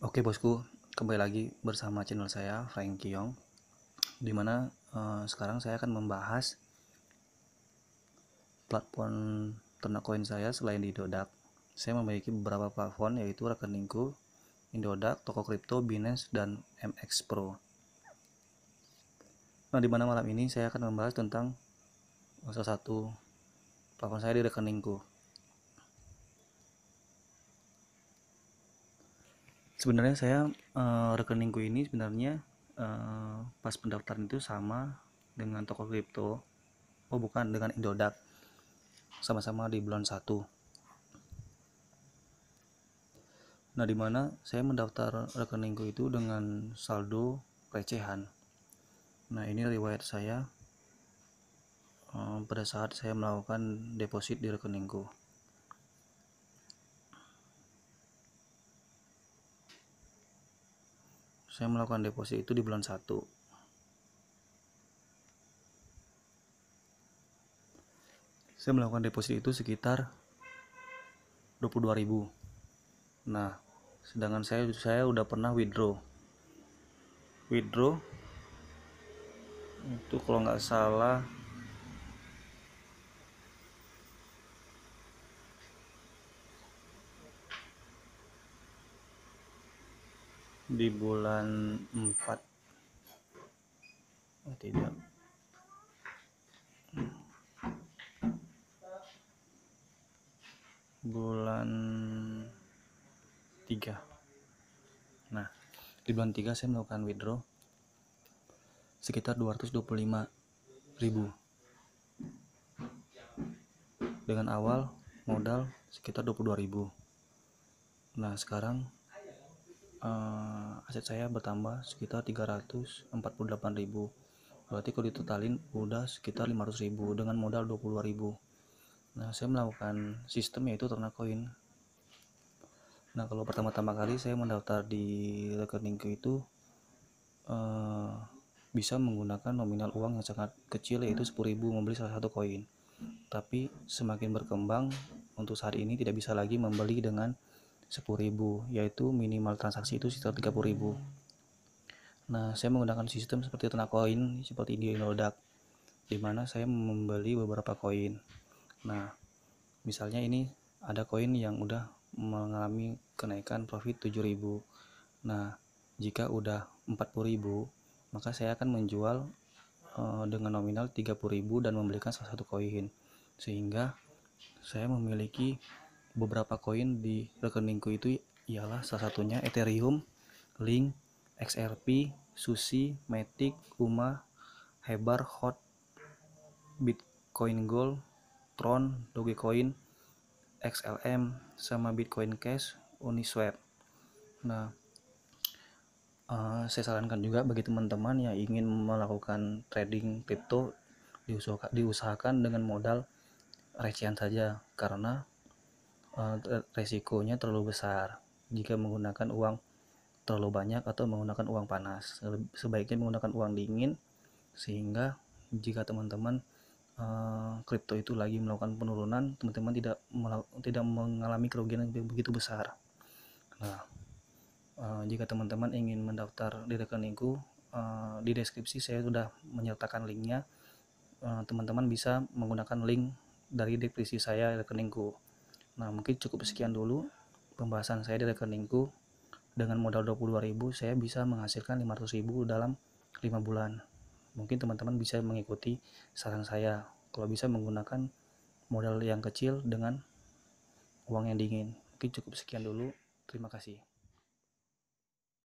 Oke bosku, kembali lagi bersama channel saya Frank Kiong, dimana uh, eh, sekarang saya akan membahas platform ternak koin saya selain di Dodak. Saya memiliki beberapa platform yaitu rekeningku, Indodak, Toko Kripto, Binance, dan MX Pro. Nah, dimana malam ini saya akan membahas tentang salah satu platform saya di rekeningku. sebenarnya saya uh, rekeningku ini sebenarnya uh, pas pendaftaran itu sama dengan toko kripto oh bukan dengan Indodax sama-sama di bulan 1 nah dimana saya mendaftar rekeningku itu dengan saldo recehan nah ini riwayat saya eh, pada saat saya melakukan deposit di rekeningku saya melakukan deposit itu di bulan 1 saya melakukan deposit itu sekitar 22.000 nah sedangkan saya saya udah pernah withdraw withdraw itu kalau nggak salah di bulan 4 oh, tidak bulan 3 nah di bulan 3 saya melakukan withdraw sekitar 225 ribu dengan awal modal sekitar 22 ribu nah sekarang uh, aset saya bertambah sekitar 348 ribu, berarti kalau ditotalin udah sekitar ribu dengan modal ribu. nah saya melakukan sistem yaitu ternak koin nah kalau pertama-tama kali saya mendaftar di rekeningku itu eh, bisa menggunakan nominal uang yang sangat kecil yaitu ribu membeli salah satu koin tapi semakin berkembang untuk saat ini tidak bisa lagi membeli dengan 10.000 yaitu minimal transaksi itu sekitar 30.000 nah saya menggunakan sistem seperti tenaga koin seperti di Indodax mana saya membeli beberapa koin nah misalnya ini ada koin yang udah mengalami kenaikan profit 7.000 nah jika udah 40.000 maka saya akan menjual uh, dengan nominal 30.000 dan membelikan salah satu koin sehingga saya memiliki beberapa koin di rekeningku itu ialah salah satunya Ethereum, Link, XRP, Susi, Matic, Uma, Hebar, Hot, Bitcoin Gold, Tron, Dogecoin, XLM, sama Bitcoin Cash, Uniswap. Nah, uh, saya sarankan juga bagi teman-teman yang ingin melakukan trading crypto diusahakan dengan modal recehan saja karena Eh, resikonya terlalu besar jika menggunakan uang terlalu banyak atau menggunakan uang panas. Sebaiknya menggunakan uang dingin sehingga jika teman-teman eh, kripto itu lagi melakukan penurunan, teman-teman tidak tidak mengalami kerugian yang begitu besar. Nah, eh, jika teman-teman ingin mendaftar di rekeningku, di deskripsi saya sudah menyertakan linknya. Teman-teman bisa menggunakan link dari deskripsi saya rekeningku. Nah, mungkin cukup sekian dulu pembahasan saya di rekeningku. Dengan modal 22.000 saya bisa menghasilkan 500.000 dalam 5 bulan. Mungkin teman-teman bisa mengikuti saran saya. Kalau bisa menggunakan modal yang kecil dengan uang yang dingin. Mungkin cukup sekian dulu. Terima kasih.